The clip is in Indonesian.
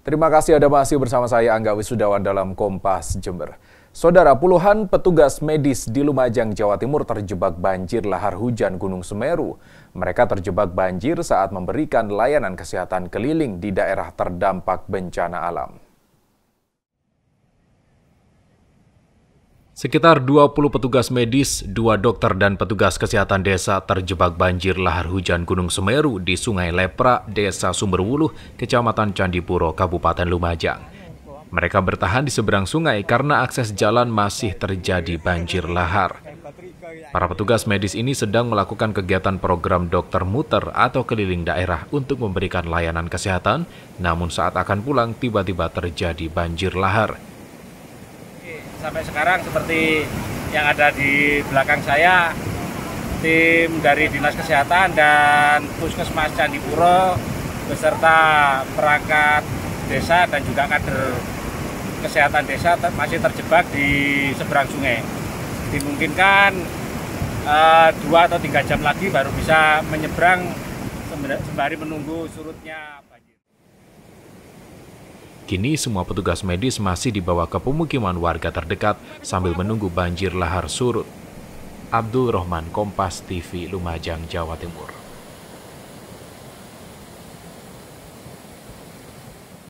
Terima kasih Anda masih bersama saya Angga Wisudawan dalam Kompas Jember. Saudara, puluhan petugas medis di Lumajang, Jawa Timur terjebak banjir lahar hujan Gunung Semeru. Mereka terjebak banjir saat memberikan layanan kesehatan keliling di daerah terdampak bencana alam. Sekitar 20 petugas medis, dua dokter dan petugas kesehatan desa terjebak banjir lahar hujan Gunung Semeru di Sungai Lepra, Desa Sumberwuluh, Kecamatan Candipuro, Kabupaten Lumajang. Mereka bertahan di seberang sungai karena akses jalan masih terjadi banjir lahar. Para petugas medis ini sedang melakukan kegiatan program dokter muter atau keliling daerah untuk memberikan layanan kesehatan, namun saat akan pulang tiba-tiba terjadi banjir lahar sampai sekarang seperti yang ada di belakang saya tim dari Dinas Kesehatan dan Puskesmas Candipuro beserta perangkat desa dan juga kader kesehatan desa ter masih terjebak di seberang sungai. Dimungkinkan uh, dua atau tiga jam lagi baru bisa menyeberang sembari menunggu surutnya. Kini semua petugas medis masih dibawa ke pemukiman warga terdekat sambil menunggu banjir lahar surut. Abdul Rahman Kompas TV Lumajang, Jawa Timur.